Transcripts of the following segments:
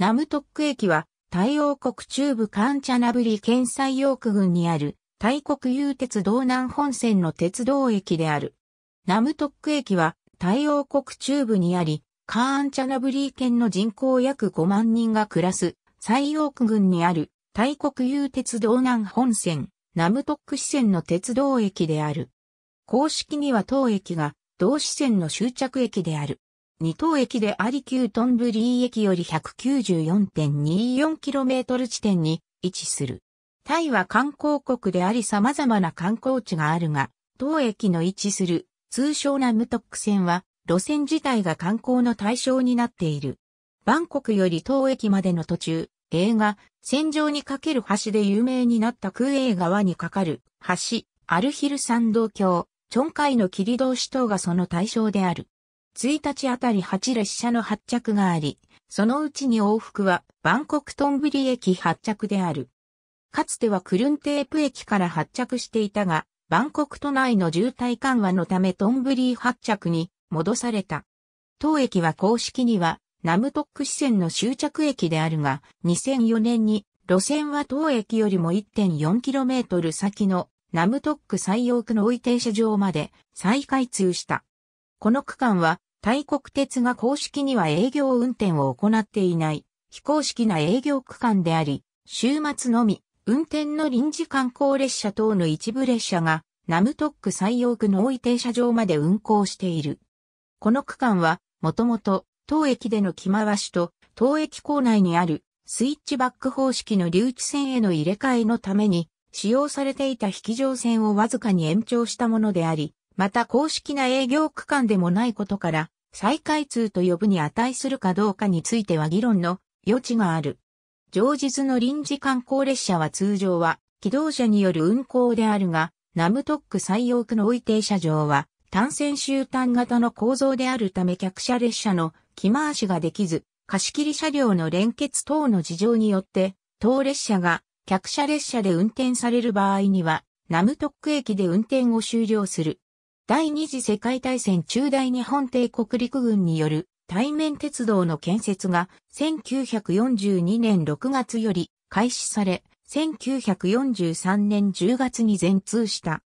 ナムトック駅は、タイ王国中部カンチャナブリ県西ヨ区郡にある、タイ国有鉄道南本線の鉄道駅である。ナムトック駅は、タイ王国中部にあり、カーンチャナブリー県の人口約5万人が暮らす、西ヨ区郡にある、タイ国有鉄道南本線、ナムトック支線の鉄道駅である。公式には当駅が、同支線の終着駅である。二等駅であり旧トンブリー駅より 194.24km 地点に位置する。タイは観光国であり様々な観光地があるが、当駅の位置する通称ナムトック線は路線自体が観光の対象になっている。バンコクより当駅までの途中、映画、戦場に架ける橋で有名になった空営川に架かる橋、アルヒル山道橋、チョンカイの切通し等がその対象である。1日あたり8列車の発着があり、そのうちに往復はバンコクトンブリ駅発着である。かつてはクルンテープ駅から発着していたが、バンコク都内の渋滞緩和のためトンブリー発着に戻された。当駅は公式にはナムトック支線の終着駅であるが、2004年に路線は当駅よりも 1.4km 先のナムトック最奥の置い停車場まで再開通した。この区間は大国鉄が公式には営業運転を行っていない、非公式な営業区間であり、週末のみ、運転の臨時観光列車等の一部列車が、ナムトック採用区の大井停車場まで運行している。この区間は、もともと、当駅での着回しと、当駅構内にある、スイッチバック方式の留置線への入れ替えのために、使用されていた引き乗線をわずかに延長したものであり、また公式な営業区間でもないことから、再開通と呼ぶに値するかどうかについては議論の余地がある。常日の臨時観光列車は通常は機動車による運行であるが、ナムトック最奥区の置い停車場は単線集単型の構造であるため客車列車の着回しができず、貸切車両の連結等の事情によって、当列車が客車列車で運転される場合には、ナムトック駅で運転を終了する。第二次世界大戦中大日本帝国陸軍による対面鉄道の建設が1942年6月より開始され、1943年10月に全通した。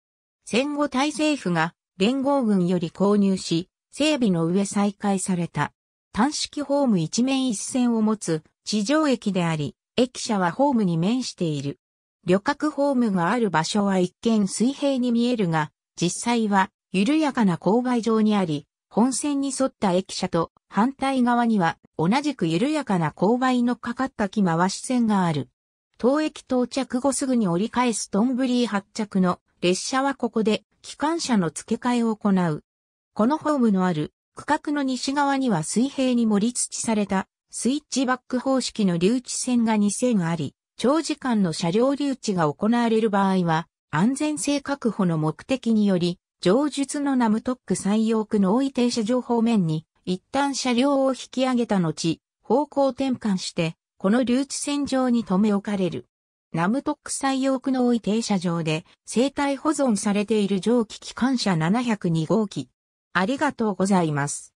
戦後大政府が連合軍より購入し、整備の上再開された。単式ホーム一面一線を持つ地上駅であり、駅舎はホームに面している。旅客ホームがある場所は一見水平に見えるが、実際は緩やかな勾配上にあり、本線に沿った駅舎と反対側には同じく緩やかな勾配のかかった木回し線がある。当駅到着後すぐに折り返すトンブリー発着の列車はここで機関車の付け替えを行う。このホームのある区画の西側には水平に盛り土されたスイッチバック方式の留置線が2線あり、長時間の車両留置が行われる場合は安全性確保の目的により上述のナムトック採用区の大井停車場方面に、一旦車両を引き上げた後、方向転換して、この留置線上に留め置かれる。ナムトック採用区の多い停車場で生体保存されている蒸気機関車702号機。ありがとうございます。